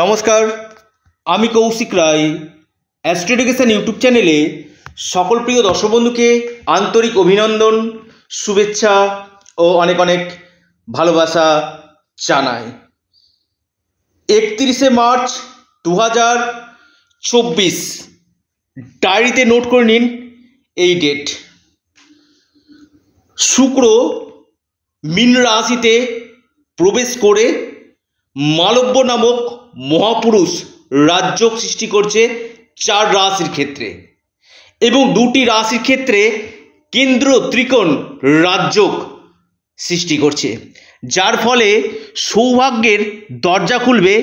নমস্কার আমি কৌশিক রায় অ্যাস্ট্রোডিকেশন ইউটিউব চ্যানেলে সকল প্রিয় দর্শক বন্ধুকে আন্তরিক অভিনন্দন শুভেচ্ছা ও অনেক অনেক ভালোবাসা জানাই একত্রিশে মার্চ দু হাজার চব্বিশ ডায়েরিতে নোট করে নিন এই ডেট শুক্র মীন রাশিতে প্রবেশ করে মালব্য নামক মহাপুরুষ রাজ্য সৃষ্টি করছে চার রাশির ক্ষেত্রে এবং দুটি রাশির ক্ষেত্রে কেন্দ্র ত্রিকোণ রাজ্য সৃষ্টি করছে যার ফলে সৌভাগ্যের দরজা খুলবে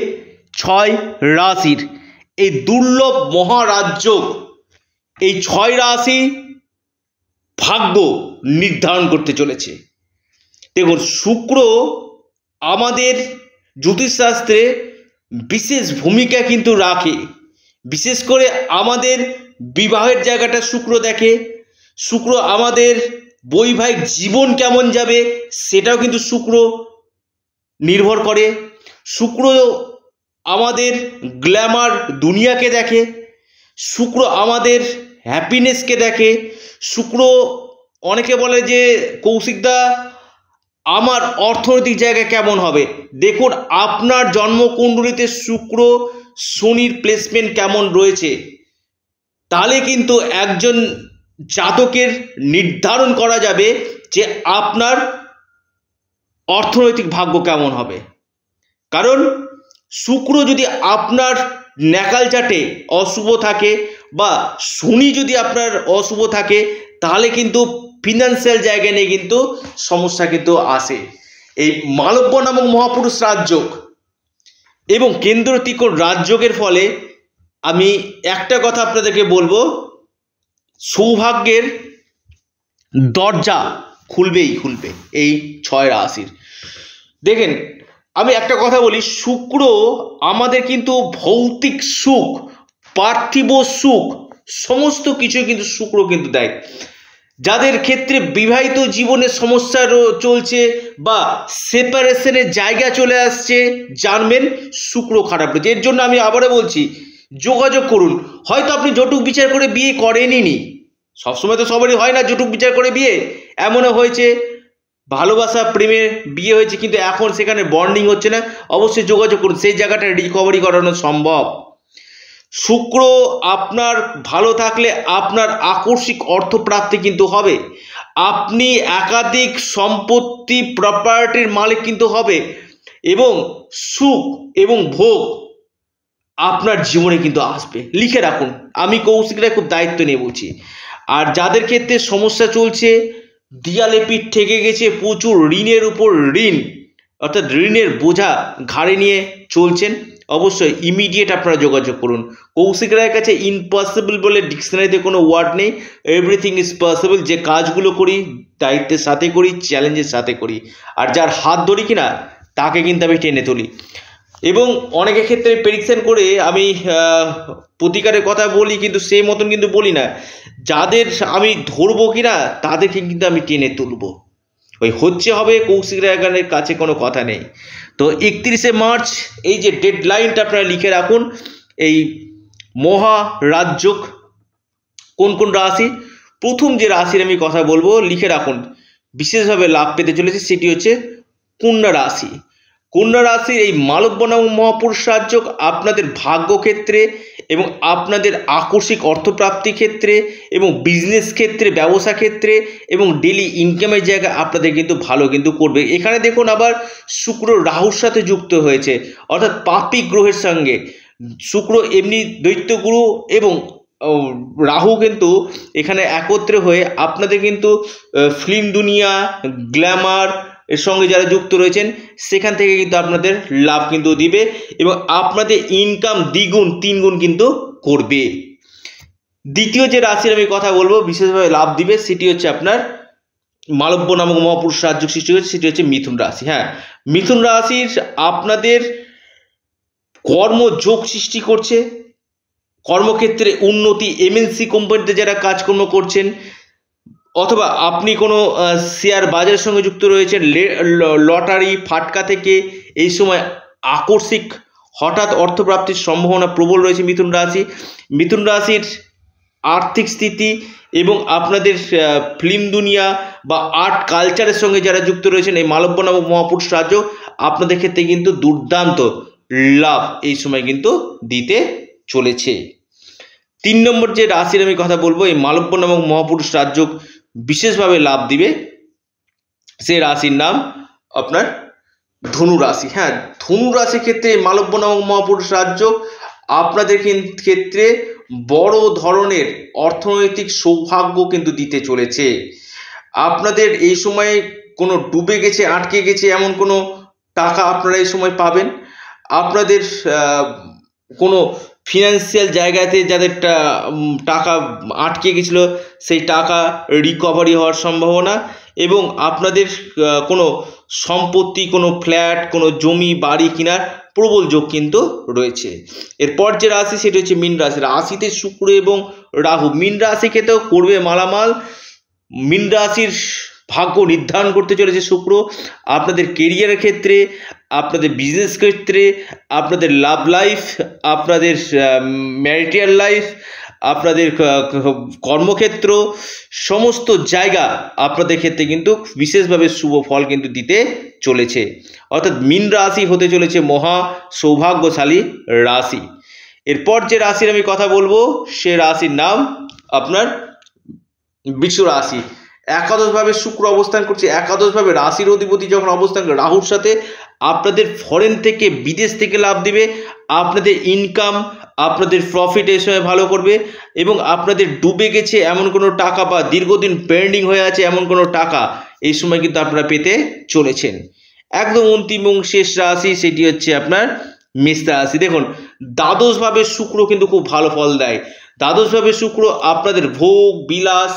ছয় রাশির এই দুর্লভ মহারাজ্য এই ছয় রাশি ভাগ্য নির্ধারণ করতে চলেছে দেখুন শুক্র আমাদের জ্যোতিষশাস্ত্রে বিশেষ ভূমিকা কিন্তু রাখে বিশেষ করে আমাদের বিবাহের জায়গাটা শুক্র দেখে শুক্র আমাদের বৈবাহিক জীবন কেমন যাবে সেটাও কিন্তু শুক্র নির্ভর করে শুক্র আমাদের গ্ল্যামার দুনিয়াকে দেখে শুক্র আমাদের হ্যাপিনেসকে দেখে শুক্র অনেকে বলে যে কৌশিকদা আমার অর্থনৈতিক জায়গা কেমন হবে দেখুন আপনার জন্মকুণ্ডলিতে শুক্র শনির প্লেসমেন্ট কেমন রয়েছে তাহলে কিন্তু একজন জাতকের নির্ধারণ করা যাবে যে আপনার অর্থনৈতিক ভাগ্য কেমন হবে কারণ শুক্র যদি আপনার ন্যাকাল চাটে অশুভ থাকে বা শনি যদি আপনার অশুভ থাকে তাহলে কিন্তু ফিনান্সিয়াল জায়গা নিয়ে কিন্তু সমস্যা কিন্তু আসে এই মালব্য নামক মহাপুরুষ রাজযোগ এবং কেন্দ্র তিকোণ রাজযোগের ফলে আমি একটা কথা আপনাদেরকে বলবো সৌভাগ্যের দরজা খুলবেই খুলবে এই ছয় রাশির দেখেন আমি একটা কথা বলি শুক্র আমাদের কিন্তু ভৌতিক সুখ পার্থিব সুখ সমস্ত কিছু কিন্তু শুক্র কিন্তু দেয় যাদের ক্ষেত্রে বিবাহিত জীবনে সমস্যা চলছে বা সেপারেশনের জায়গা চলে আসছে জানবেন শুক্র খারাপ রয়েছে এর জন্য আমি আবারও বলছি যোগাযোগ করুন হয়তো আপনি জটুক বিচার করে বিয়ে করেনি সবসময় তো সবারই হয় না জটুক বিচার করে বিয়ে এমনও হয়েছে ভালোবাসা প্রেমে বিয়ে হয়েছে কিন্তু এখন সেখানে বন্ডিং হচ্ছে না অবশ্যই যোগাযোগ করুন সেই জায়গাটা রিকভারি করানো সম্ভব শুক্র আপনার ভালো থাকলে আপনার আকস্মিক অর্থপ্রাপ্তি কিন্তু হবে আপনি একাধিক সম্পত্তি প্রপার্টির মালিক কিন্তু হবে এবং সুখ এবং ভোগ আপনার জীবনে কিন্তু আসবে লিখে রাখুন আমি কৌশিকরা খুব দায়িত্ব নিয়ে বলছি আর যাদের ক্ষেত্রে সমস্যা চলছে দিয়ালে পিঠ থেকে গেছে প্রচুর ঋণের উপর ঋণ অর্থাৎ ঋণের বোঝা ঘাড়ে নিয়ে চলছেন অবশ্যই ইমিডিয়েট আপনারা যোগাযোগ করুন কৌশিক রায়ের কাছে ইম্পসিবল বলে ডিকশনারিতে কোনো ওয়ার্ড নেই এভরিথিং ইজ পসিবল যে কাজগুলো করি দায়িত্বের সাথে করি চ্যালেঞ্জের সাথে করি আর যার হাত ধরি কিনা তাকে কিন্তু আমি টেনে তুলি এবং অনেকের ক্ষেত্রে প্রেডিকশান করে আমি প্রতিকারের কথা বলি কিন্তু সেই মতন কিন্তু বলি না যাদের আমি ধরবো কি না তাদেরকে কিন্তু আমি টেনে তুলব ওই হচ্ছে হবে কৌশিক রায়গানের কাছে কোনো কথা নেই তো একত্রিশে মার্চ এই যে ডেডলাইনটা আপনারা লিখে রাখুন এই মহা রাজ্যক কোন কোন রাশি প্রথম যে রাশির আমি কথা বলবো লিখে রাখুন বিশেষভাবে লাভ পেতে চলেছে সেটি হচ্ছে কন্যা রাশি কন্যা রাশির এই মালব্য নাম মহাপুরুষ রাজ্যক আপনাদের ভাগ্যক্ষেত্রে এবং আপনাদের আকস্মিক অর্থপ্রাপ্তির ক্ষেত্রে এবং বিজনেস ক্ষেত্রে ব্যবসা ক্ষেত্রে এবং ডেলি ইনকামের জায়গায় আপনাদের কিন্তু ভালো কিন্তু করবে এখানে দেখুন আবার শুক্র রাহুর সাথে যুক্ত হয়েছে অর্থাৎ পাপি গ্রহের সঙ্গে শুক্র এমনি দৈত্যগুরু এবং রাহু কিন্তু এখানে একত্রে হয়ে আপনাদের কিন্তু ফিল্ম দুনিয়া গ্ল্যামার এর সঙ্গে যারা যুক্ত রয়েছেন সেখান থেকে কিন্তু আপনাদের লাভ কিন্তু দিবে এবং আপনাদের ইনকাম দ্বিগুণ তিনগুণ কিন্তু করবে দ্বিতীয় যে রাশির আমি কথা বলবো বিশেষভাবে লাভ দিবে সেটি হচ্ছে আপনার মালব্য নামক মহাপুরুষ রাজ্য সৃষ্টি হয়েছে সেটি হচ্ছে মিথুন রাশি হ্যাঁ মিথুন রাশির আপনাদের কর্মযোগ সৃষ্টি করছে কর্মক্ষেত্রে উন্নতি এমএনসি কোম্পানিতে যারা কাজকর্ম করছেন অথবা আপনি কোনো শেয়ার বাজারের সঙ্গে যুক্ত রয়েছেন লটারি ফাটকা থেকে এই সময় আকস্মিক হঠাৎ অর্থপ্রাপ্তির সম্ভাবনা প্রবল রয়েছে মিথুন রাশি মিথুন রাশির আর্থিক স্থিতি এবং আপনাদের ফিল্ম দুনিয়া বা আর্ট কালচারের সঙ্গে যারা যুক্ত রয়েছেন এই মালব্য নামক মহাপুরুষ রাজ্য আপনাদের ক্ষেত্রে কিন্তু দুর্দান্ত লাভ এই সময় কিন্তু দিতে চলেছে তিন নম্বর যে রাশির আমি কথা বলবো এই মালব্য নামক মহাপুরুষ রাজ্য বিশেষভাবে লাভ দিবে সে রাশির নাম আপনার ধনু রাশি হ্যাঁ ধনু রাশির ক্ষেত্রে মালব্য নামক মহাপুরুষ রাজ্য আপনাদের ক্ষেত্রে বড় ধরনের অর্থনৈতিক সৌভাগ্য কিন্তু দিতে চলেছে আপনাদের এই সময়ে কোনো ডুবে গেছে আটকে গেছে এমন কোনো টাকা আপনারা এই সময় পাবেন আপনাদের কোনো ফিনান্সিয়াল জায়গাতে যাদের টাকা আটকে গেছিল সেই টাকা রিকভারি হওয়ার সম্ভাবনা এবং আপনাদের কোনো সম্পত্তি কোনো ফ্ল্যাট কোনো জমি বাড়ি কেনার প্রবল যোগ কিন্তু রয়েছে এরপর যে রাশি সেটি হচ্ছে মীন রাশি রাশিতে শুক্র এবং রাহু মীন রাশি খেতেও করবে মালামাল মীন রাশির ভাগ্য নির্ধারণ করতে চলেছে শুক্র আপনাদের কেরিয়ারের ক্ষেত্রে আপনাদের বিজনেস ক্ষেত্রে আপনাদের লাভ লাইফ আপনাদের ম্যারিটিয়াল লাইফ আপনাদের কর্মক্ষেত্র সমস্ত জায়গা আপনাদের ক্ষেত্রে কিন্তু বিশেষভাবে শুভ ফল কিন্তু দিতে চলেছে অর্থাৎ মিন রাশি হতে চলেছে মহা সৌভাগ্যশালী রাশি এরপর যে রাশির আমি কথা বলবো সে রাশির নাম আপনার বিশ্ব রাশি একাদশভাবে শুক্র অবস্থান করছে একাদশভাবে রাশির অধিপতি যখন অবস্থান রাহুর সাথে আপনাদের ফরেন থেকে বিদেশ থেকে লাভ দেবে আপনাদের ইনকাম আপনাদের প্রফিট এই সময় ভালো করবে এবং আপনাদের ডুবে গেছে এমন কোনো টাকা বা দীর্ঘদিন পেন্ডিং হয়ে আছে এমন কোনো টাকা এই সময় কিন্তু আপনারা পেতে চলেছেন একদম অন্তিম এবং শেষ রাশি সেটি হচ্ছে আপনার মেষ রাশি দেখুন দ্বাদশভাবে শুক্র কিন্তু খুব ভালো ফল দেয় দ্বাদশভাবে শুক্র আপনাদের ভোগ বিলাস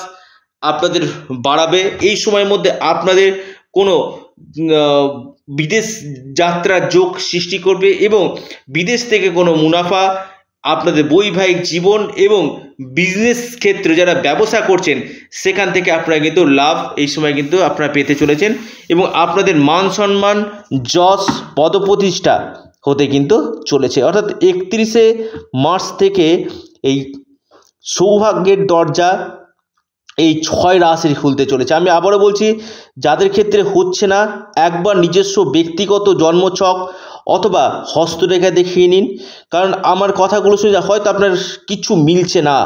আপনাদের বাড়াবে এই সময়ের মধ্যে আপনাদের কোনো বিদেশ যাত্রার যোগ সৃষ্টি করবে এবং বিদেশ থেকে কোনো মুনাফা আপনাদের বৈবাহিক জীবন এবং বিজনেস ক্ষেত্রে যারা ব্যবসা করছেন সেখান থেকে আপনারা কিন্তু লাভ এই সময় কিন্তু আপনারা পেতে চলেছেন এবং আপনাদের মান সম্মান যশ পদপ্রতিষ্ঠা হতে কিন্তু চলেছে অর্থাৎ একত্রিশে মার্চ থেকে এই সৌভাগ্যের দরজা এই ছয় রাশি খুলতে চলেছে আমি আবারও বলছি যাদের ক্ষেত্রে হচ্ছে না একবার নিজস্ব ব্যক্তিগত জন্মছক অথবা হস্তরেখা দেখিয়ে নিন কারণ আমার কথাগুলো শুনে হয়তো আপনার কিছু মিলছে না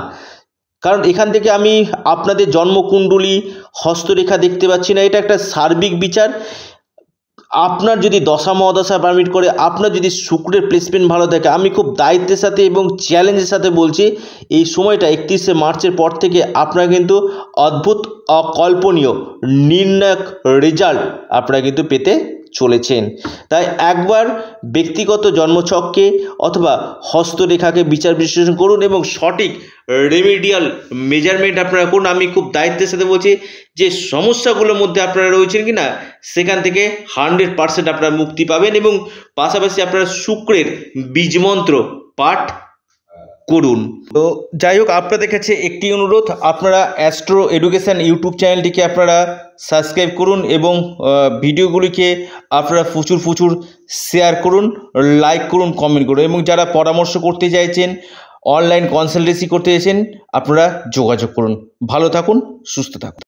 কারণ এখান থেকে আমি আপনাদের জন্মকুণ্ডলী হস্তরেখা দেখতে পাচ্ছি না এটা একটা সার্বিক বিচার আপনার যদি দশা মহাদশা পারমিট করে আপনার যদি শুক্রের প্লেসমেন্ট ভালো থাকে আমি খুব দায়িত্বের সাথে এবং চ্যালেঞ্জের সাথে বলছি এই সময়টা একত্রিশে মার্চের পর থেকে আপনার কিন্তু অদ্ভুত অকল্পনীয় নির্ণায়ক রেজাল্ট আপনারা কিন্তু পেতে চলেছেন তাই একবার ব্যক্তিগত জন্মছককে অথবা হস্তরেখাকে বিচার বিশ্লেষণ করুন এবং সঠিক রেমিডিয়াল মেজারমেন্ট আপনারা করুন আমি খুব দায়িত্বের সাথে বলছি যে সমস্যাগুলোর মধ্যে আপনারা রয়েছেন কি না সেখান থেকে হান্ড্রেড পারসেন্ট আপনারা মুক্তি পাবেন এবং পাশাপাশি আপনারা শুক্রের বীজমন্ত্র পাঠ করুন তো যাই হোক আপনাদের কাছে একটি অনুরোধ আপনারা অ্যাস্ট্রো এডুকেশান ইউটিউব চ্যানেলটিকে আপনারা সাবস্ক্রাইব করুন এবং ভিডিওগুলিকে আপনারা প্রচুর প্রচুর শেয়ার করুন লাইক করুন কমেন্ট করুন এবং যারা পরামর্শ করতে চাইছেন অনলাইন কনসালটেন্সি করতে চাইছেন আপনারা যোগাযোগ করুন ভালো থাকুন সুস্থ থাকুন